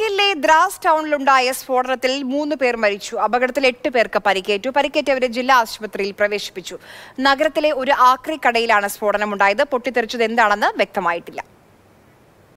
കാർഗിലെ ദ്രാസ് ടൗണിലുണ്ടായ സ്ഫോടനത്തിൽ മൂന്ന് പേർ മരിച്ചു അപകടത്തിൽ എട്ട് പേർക്ക് പരിക്കേറ്റു പരിക്കേറ്റവരെ ജില്ലാ ആശുപത്രിയിൽ പ്രവേശിപ്പിച്ചു നഗരത്തിലെ ഒരു ആക്രി കടയിലാണ് സ്ഫോടനമുണ്ടായത് പൊട്ടിത്തെറിച്ചത് എന്താണെന്ന് വ്യക്തമായിട്ടില്ല